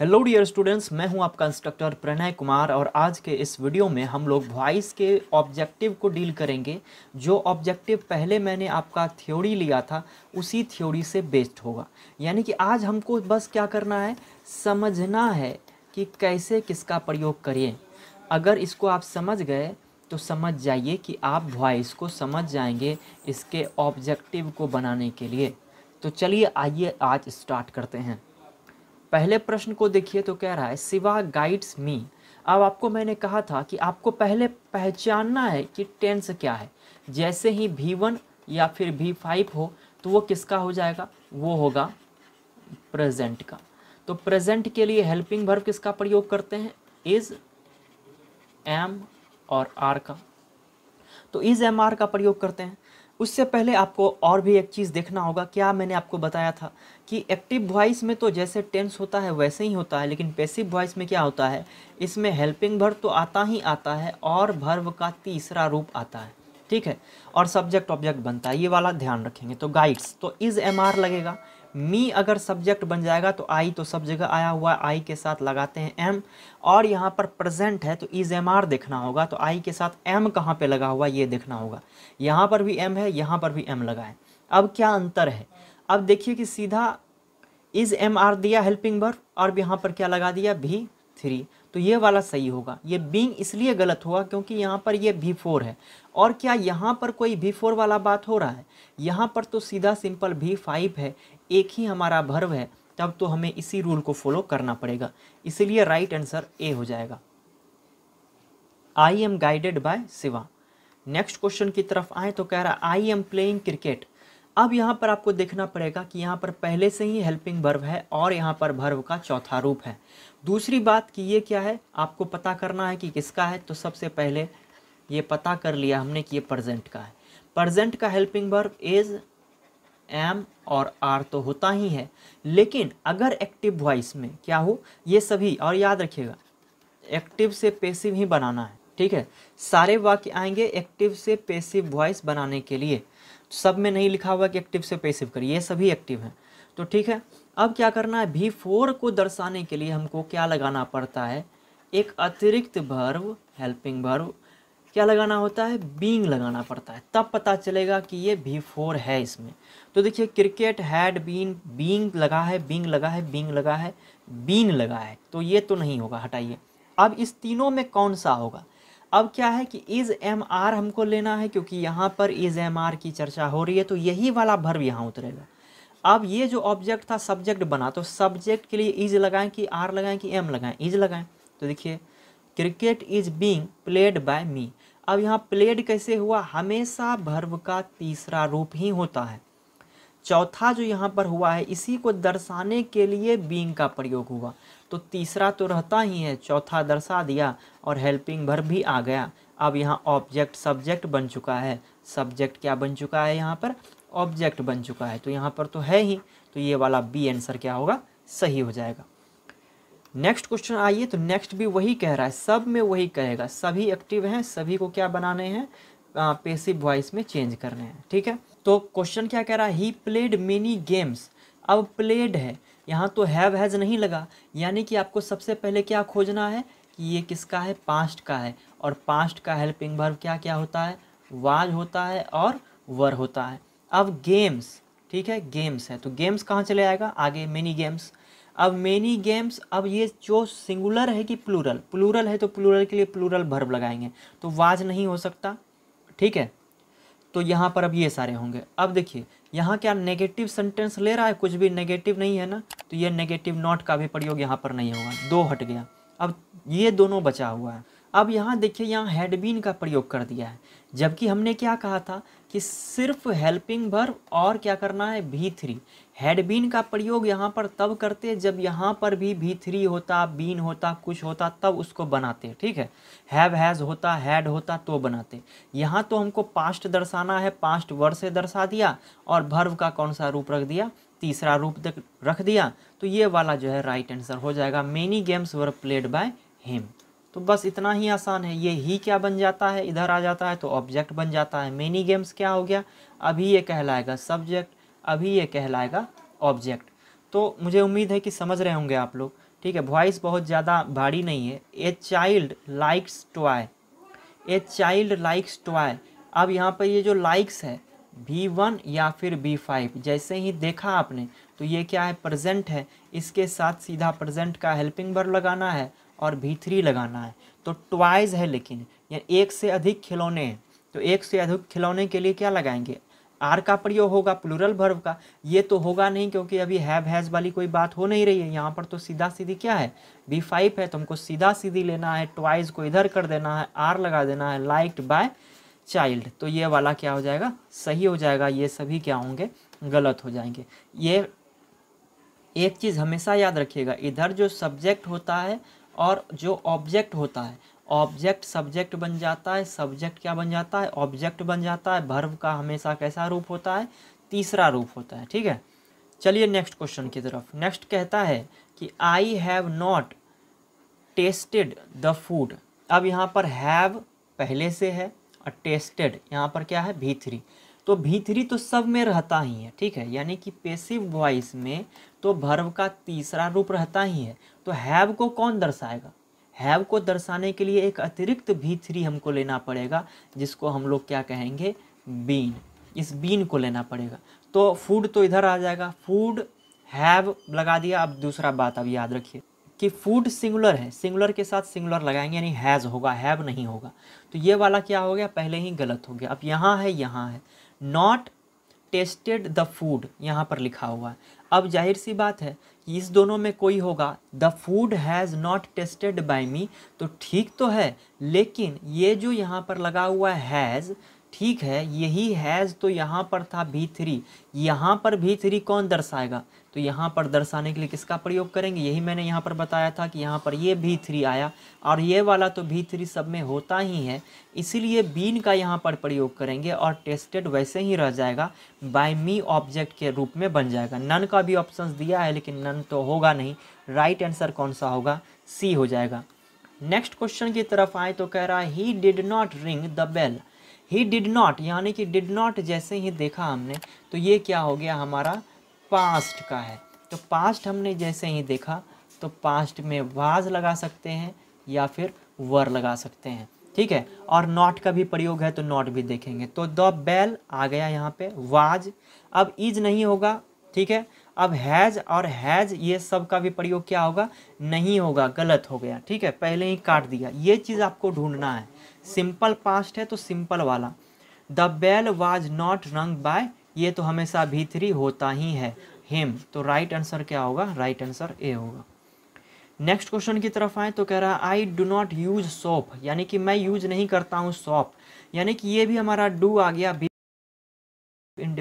hello dear students मैं हूं आपका इंस्ट्रक्टर प्रणय कुमार और आज के इस वीडियो में हम लोग वॉइस के ऑब्जेक्टिव को डील करेंगे जो ऑब्जेक्टिव पहले मैंने आपका थ्योरी लिया था उसी थ्योरी से बेस्ड होगा यानी कि आज हमको बस क्या करना है समझना है कि कैसे किसका प्रयोग करें अगर इसको आप समझ गए तो समझ जाइए कि आप वॉइस को समझ जाएंगे इसके ऑब्जेक्टिव को बनाने के लिए तो चलिए आइए आज स्टार्ट करते हैं पहले प्रश्न को देखिए तो कह रहा है शिवा गाइड्स मी अब आपको मैंने कहा था कि आपको पहले पहचानना है कि टेंस क्या है जैसे ही भी वन या फिर भी फाइव हो तो वो किसका हो जाएगा वो होगा प्रेजेंट का तो प्रेजेंट के लिए हेल्पिंग वर्ब किसका प्रयोग करते हैं इज एम और आर का तो इज एम आर का प्रयोग करते हैं उससे पहले आपको और भी एक चीज़ देखना होगा क्या मैंने आपको बताया था कि एक्टिव वॉइस में तो जैसे टेंस होता है वैसे ही होता है लेकिन पैसिव वॉइस में क्या होता है इसमें हेल्पिंग भर तो आता ही आता है और भर्व का तीसरा रूप आता है ठीक है और सब्जेक्ट ऑब्जेक्ट बनता है ये वाला ध्यान रखेंगे तो गाइड्स तो इज़ एम लगेगा मी अगर सब्जेक्ट बन जाएगा तो आई तो सब जगह आया हुआ आई के साथ लगाते हैं एम और यहाँ पर प्रेजेंट है तो इज एम आर देखना होगा तो आई के साथ एम कहाँ पे लगा हुआ ये देखना होगा यहाँ पर भी एम है यहाँ पर भी एम लगा है अब क्या अंतर है अब देखिए कि सीधा इज एम आर दिया हेल्पिंग वर्ब और यहाँ पर क्या लगा दिया भी थ्री तो ये वाला सही होगा ये बींग इसलिए गलत हुआ क्योंकि यहाँ पर ये भी फोर है और क्या यहाँ पर कोई भी फोर वाला बात हो रहा है यहाँ पर तो सीधा सिंपल भी फाइव है एक ही हमारा भर्व है तब तो हमें इसी रूल को फॉलो करना पड़ेगा इसीलिए राइट आंसर ए हो जाएगा I am guided by Shiva next question की तरफ आए तो कह रहा आई एम प्लेइंग क्रिकेट अब यहाँ पर आपको देखना पड़ेगा कि यहाँ पर पहले से ही हेल्पिंग वर्व है और यहाँ पर भर्व का चौथा रूप है दूसरी बात कि ये क्या है आपको पता करना है कि किसका है तो सबसे पहले ये पता कर लिया हमने कि ये प्रजेंट का है प्रजेंट का हेल्पिंग वर्व इज़ एम और आर तो होता ही है लेकिन अगर एक्टिव वॉइस में क्या हो ये सभी और याद रखिएगा एक्टिव से पेसिव ही बनाना है ठीक है सारे वाक्य आएंगे एक्टिव से पेसिव वॉइस बनाने के लिए सब में नहीं लिखा हुआ कि एक्टिव से पैसिव करिए ये सभी एक्टिव हैं तो ठीक है अब क्या करना है भी फोर को दर्शाने के लिए हमको क्या लगाना पड़ता है एक अतिरिक्त भर्व हेल्पिंग भर्व क्या लगाना होता है बींग लगाना पड़ता है तब पता चलेगा कि ये भी फोर है इसमें तो देखिए क्रिकेट हैड बीन बींग लगा है बींग लगा है बींग लगा है बीन लगा है तो ये तो नहीं होगा हटाइए अब इस तीनों में कौन सा होगा अब क्या है कि इज़ एम आर हमको लेना है क्योंकि यहाँ पर इज़ एम आर की चर्चा हो रही है तो यही वाला भर्व यहाँ उतरेगा अब ये जो ऑब्जेक्ट था सब्जेक्ट बना तो सब्जेक्ट के लिए इज लगाएं कि आर लगाएं कि एम लगाएं इज लगाएं तो देखिए cricket is being played by me अब यहाँ प्लेड कैसे हुआ हमेशा भर्व का तीसरा रूप ही होता है चौथा जो यहाँ पर हुआ है इसी को दर्शाने के लिए बींग का प्रयोग हुआ तो तीसरा तो रहता ही है चौथा दर्शा दिया और हेल्पिंग भर भी आ गया अब यहाँ ऑब्जेक्ट सब्जेक्ट बन चुका है सब्जेक्ट क्या बन चुका है यहाँ पर ऑब्जेक्ट बन चुका है तो यहाँ पर तो है ही तो ये वाला बी आंसर क्या होगा सही हो जाएगा नेक्स्ट क्वेश्चन आइए तो नेक्स्ट भी वही कह रहा है सब में वही कहेगा सभी एक्टिव हैं सभी को क्या बनाने हैं पेसिव वॉइस में चेंज करने हैं ठीक है तो क्वेश्चन क्या कह रहा है ही प्लेड मेनी गेम्स अब प्लेड है यहाँ तो हैव हैज़ नहीं लगा यानी कि आपको सबसे पहले क्या खोजना है कि ये किसका है पास्ट का है और पास्ट का हेल्पिंग वर्ब क्या क्या होता है वाज होता है और वर होता है अब गेम्स ठीक है गेम्स है तो गेम्स कहाँ चले आएगा आगे मेनी गेम्स अब मेनी गेम्स अब ये जो सिंगुलर है कि प्लूरल प्लूरल है तो प्लूरल के लिए प्लूरल भर्ब लगाएंगे तो वाज नहीं हो सकता ठीक है तो यहाँ पर अब ये सारे होंगे अब देखिए यहाँ क्या नेगेटिव सेंटेंस ले रहा है कुछ भी नेगेटिव नहीं है ना तो ये नेगेटिव नॉट का भी प्रयोग यहाँ पर नहीं होगा दो हट गया अब ये दोनों बचा हुआ है अब यहाँ देखिए यहाँ हेडबीन का प्रयोग कर दिया है जबकि हमने क्या कहा था कि सिर्फ हेल्पिंग भर और क्या करना है भी थ्री हेडबीन का प्रयोग यहाँ पर तब करते जब यहाँ पर भी भी थ्री होता बीन होता कुछ होता तब उसको बनाते ठीक है हैव हैज़ होता हैड होता तो बनाते यहाँ तो हमको पास्ट दर्शाना है पास्ट वर्ड से दर्शा दिया और भर्व का कौन सा रूप रख दिया तीसरा रूप रख दिया तो ये वाला जो है राइट आंसर हो जाएगा many games were played by him तो बस इतना ही आसान है ये ही क्या बन जाता है इधर आ जाता है तो ऑब्जेक्ट बन जाता है मेनी गेम्स क्या हो गया अभी ये कहलाएगा सब्जेक्ट अभी ये कहलाएगा ऑब्जेक्ट तो मुझे उम्मीद है कि समझ रहे होंगे आप लोग ठीक है वॉइस बहुत ज़्यादा भारी नहीं है a child likes toy a child likes toy अब यहाँ पर ये जो लाइक्स है बी वन या फिर बी फाइव जैसे ही देखा आपने तो ये क्या है प्रेजेंट है इसके साथ सीधा प्रेजेंट का हेल्पिंग बर लगाना है और भी थ्री लगाना है तो ट्वाइज है लेकिन या एक से अधिक खिलौने हैं तो एक से अधिक खिलौने के लिए क्या लगाएंगे आर का प्रयोग होगा प्लूरल भर्व का ये तो होगा नहीं क्योंकि अभी हैव हैज़ वाली कोई बात हो नहीं रही है यहाँ पर तो सीधा सीधी क्या है बी फाइव है तो हमको सीधा सीधी लेना है ट्वाइज को इधर कर देना है आर लगा देना है लाइक्ड बाय चाइल्ड तो ये वाला क्या हो जाएगा सही हो जाएगा ये सभी क्या होंगे गलत हो जाएंगे ये एक चीज़ हमेशा याद रखिएगा इधर जो सब्जेक्ट होता है और जो ऑब्जेक्ट होता है ऑब्जेक्ट सब्जेक्ट बन जाता है सब्जेक्ट क्या बन जाता है ऑब्जेक्ट बन जाता है भर्व का हमेशा कैसा रूप होता है तीसरा रूप होता है ठीक है चलिए नेक्स्ट क्वेश्चन की तरफ नेक्स्ट कहता है कि I have not tasted the food अब यहाँ पर हैव पहले से है और टेस्टेड यहाँ पर क्या है भी थ्री तो भीतरी तो सब में रहता ही है ठीक है यानी कि पेसिव वॉइस में तो भर्व का तीसरा रूप रहता ही है तो हैव को कौन दर्शाएगा हैव को दर्शाने के लिए एक अतिरिक्त भीतरी हमको लेना पड़ेगा जिसको हम लोग क्या कहेंगे बीन इस बीन को लेना पड़ेगा तो फूड तो इधर आ जाएगा फूड हैव लगा दिया अब दूसरा बात अब याद रखिए कि फूड सिंगुलर है सिंगुलर के साथ सिंगुलर लगाएंगे यानी हैज़ होगा हैव नहीं होगा तो ये वाला क्या हो गया पहले ही गलत हो गया अब यहाँ है यहाँ है नॉट टेस्टेड द फूड यहाँ पर लिखा हुआ है अब जाहिर सी बात है इस दोनों में कोई होगा the food has not tasted by me तो ठीक तो है लेकिन ये जो यहाँ पर लगा हुआ हैज़ ठीक है यही हैज़ तो यहाँ पर था भी थ्री यहाँ पर भी थ्री कौन दर्शाएगा तो यहाँ पर दर्शाने के लिए किसका प्रयोग करेंगे यही मैंने यहाँ पर बताया था कि यहाँ पर ये भी थ्री आया और ये वाला तो भी थ्री सब में होता ही है इसीलिए बीन का यहाँ पर प्रयोग करेंगे और टेस्टेड वैसे ही रह जाएगा बाय मी ऑब्जेक्ट के रूप में बन जाएगा नन का भी ऑप्शन दिया है लेकिन नन तो होगा नहीं राइट आंसर कौन सा होगा सी हो जाएगा नेक्स्ट क्वेश्चन की तरफ आए तो कह रहा है he did not ring the bell he did not यानी कि डिड नॉट जैसे ही देखा हमने तो ये क्या हो गया हमारा पास्ट का है तो पास्ट हमने जैसे ही देखा तो पास्ट में वाज लगा सकते हैं या फिर वर लगा सकते हैं ठीक है और नॉट का भी प्रयोग है तो नॉट भी देखेंगे तो द बैल आ गया यहाँ पे वाज अब इज नहीं होगा ठीक है अब हैज और हैज ये सब का भी प्रयोग क्या होगा नहीं होगा गलत हो गया ठीक है पहले ही काट दिया ये चीज़ आपको ढूंढना है सिंपल पास्ट है तो सिंपल वाला the bell was not rung by ये तो हमेशा भीतरी होता ही है हिम तो राइट आंसर क्या होगा राइट आंसर ए होगा नेक्स्ट क्वेश्चन की तरफ आए तो कह रहा है I do not use soap यानी कि मैं यूज नहीं करता हूँ सॉप यानी कि ये भी हमारा डू आ गया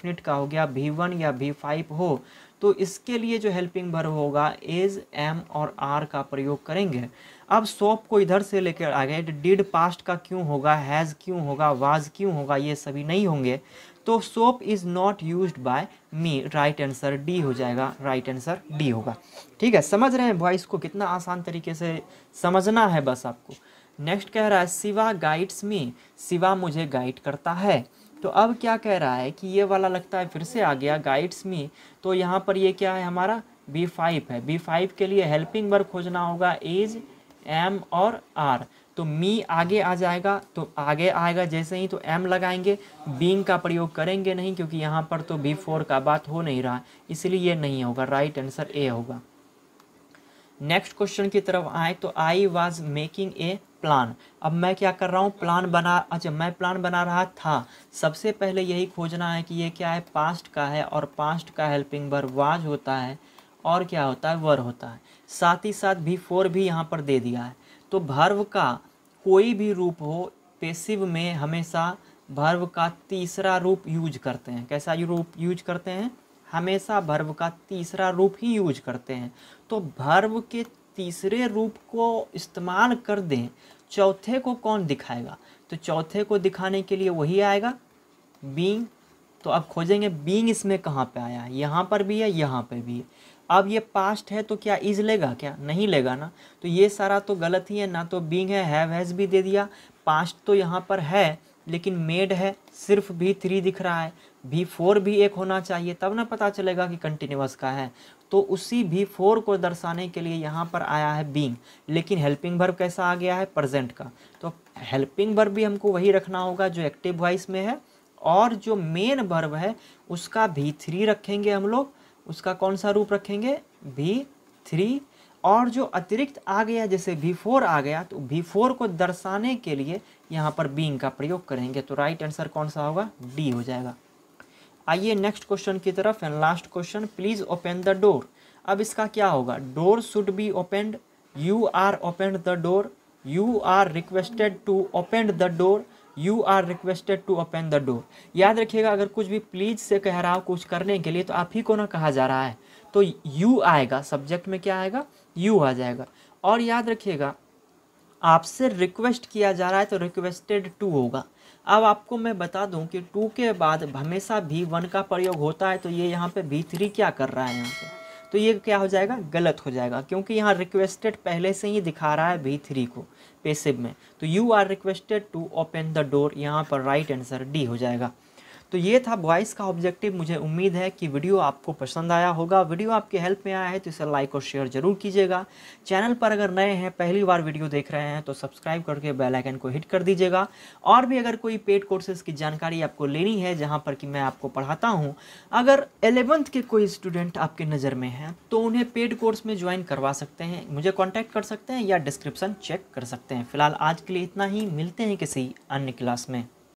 इन्फिनिट का हो गया वी वन या वी फाइव हो तो इसके लिए जो हेल्पिंग भर होगा एज एम और आर का प्रयोग करेंगे अब सॉप को इधर से लेकर आ गए डिड पास्ट का क्यों होगा हैज़ क्यों होगा वाज क्यों होगा ये सभी नहीं होंगे तो soap is not use by me right answer D हो जाएगा राइट आंसर डी होगा ठीक है समझ रहे हैं वॉइस को कितना आसान तरीके से समझना है बस आपको नेक्स्ट कह रहा है शिवा गाइड्स मी शिवा मुझे गाइड करता है तो अब क्या कह रहा है कि ये वाला लगता है फिर से आ गया गाइड्स में तो यहाँ पर ये क्या है हमारा बी फाइव है बी फाइव के लिए हेल्पिंग वर्ब खोजना होगा एज एम और आर तो मी आगे आ जाएगा तो आगे आएगा जैसे ही तो एम लगाएंगे बींग का प्रयोग करेंगे नहीं क्योंकि यहाँ पर तो बी फोर का बात हो नहीं रहा इसलिए ये नहीं होगा राइट आंसर ए होगा नेक्स्ट क्वेश्चन की तरफ आए तो I was making a plan अब मैं क्या कर रहा हूँ प्लान बना अच्छा मैं प्लान बना रहा था सबसे पहले यही खोजना है कि ये क्या है पास्ट का है और पास्ट का हेल्पिंग भर वाज होता है और क्या होता है वर होता है साथ ही साथ भी फोर भी यहाँ पर दे दिया है तो भर्व का कोई भी रूप हो पेसिव में हमेशा भर्व का तीसरा रूप यूज करते हैं कैसा रूप यूज करते हैं हमेशा भर्व का तीसरा रूप ही यूज करते हैं तो भर्व के तीसरे रूप को इस्तेमाल कर दें चौथे को कौन दिखाएगा तो चौथे को दिखाने के लिए वही आएगा बींग तो अब खोजेंगे बींग इसमें कहाँ पे आया है यहाँ पर भी है यहाँ पर भी है अब ये पास्ट है तो क्या इज लेगा क्या नहीं लेगा ना तो ये सारा तो गलत ही है ना तो बींग है हैव हैज़ भी दे दिया पास्ट तो यहाँ पर है लेकिन मेड है सिर्फ भी थ्री दिख रहा है भी फोर भी एक होना चाहिए तब ना पता चलेगा कि कंटिन्यूस का है तो उसी भी फोर को दर्शाने के लिए यहाँ पर आया है बींग लेकिन हेल्पिंग भर्व कैसा आ गया है प्रजेंट का तो हेल्पिंग भर्व भी हमको वही रखना होगा जो एक्टिव वॉइस में है और जो मेन भर्व है उसका भी थ्री रखेंगे हम लोग उसका कौन सा रूप रखेंगे भी थ्री और जो अतिरिक्त आ गया जैसे भी फोर आ गया तो भी फोर को दर्शाने के लिए यहाँ पर बींग का प्रयोग करेंगे तो राइट आंसर कौन सा होगा डी हो जाएगा आइए नेक्स्ट क्वेश्चन की तरफ and last question please open the door अब इसका क्या होगा door should be opened you are open the door you are requested to open the door you are requested to open the door याद रखिएगा अगर कुछ भी प्लीज से कह रहा हो कुछ करने के लिए तो आप ही को ना कहा जा रहा है तो यू आएगा सब्जेक्ट में क्या आएगा यू आ जाएगा और याद रखिएगा आपसे रिक्वेस्ट किया जा रहा है तो रिक्वेस्टेड टू होगा अब आपको मैं बता दूं कि टू के बाद हमेशा भी वन का प्रयोग होता है तो ये यहाँ पे भी थ्री क्या कर रहा है यहाँ पे तो ये क्या हो जाएगा गलत हो जाएगा क्योंकि यहाँ रिक्वेस्टेड पहले से ही दिखा रहा है भी थ्री को पेसिव में तो you are requested to open the door यहाँ पर राइट आंसर डी हो जाएगा तो ये था वॉइस का ऑब्जेक्टिव मुझे उम्मीद है कि वीडियो आपको पसंद आया होगा वीडियो आपके हेल्प में आया है तो इसे लाइक और शेयर जरूर कीजिएगा चैनल पर अगर नए हैं पहली बार वीडियो देख रहे हैं तो सब्सक्राइब करके बेल आइकन को हिट कर दीजिएगा और भी अगर कोई पेड कोर्सेज़ की जानकारी आपको लेनी है जहाँ पर कि मैं आपको पढ़ाता हूँ अगर एलेवंथ के कोई स्टूडेंट आपके नज़र में हैं तो उन्हें पेड कोर्स में ज्वाइन करवा सकते हैं मुझे कॉन्टैक्ट कर सकते हैं या डिस्क्रिप्सन चेक कर सकते हैं फिलहाल आज के लिए इतना ही मिलते हैं किसी अन्य क्लास में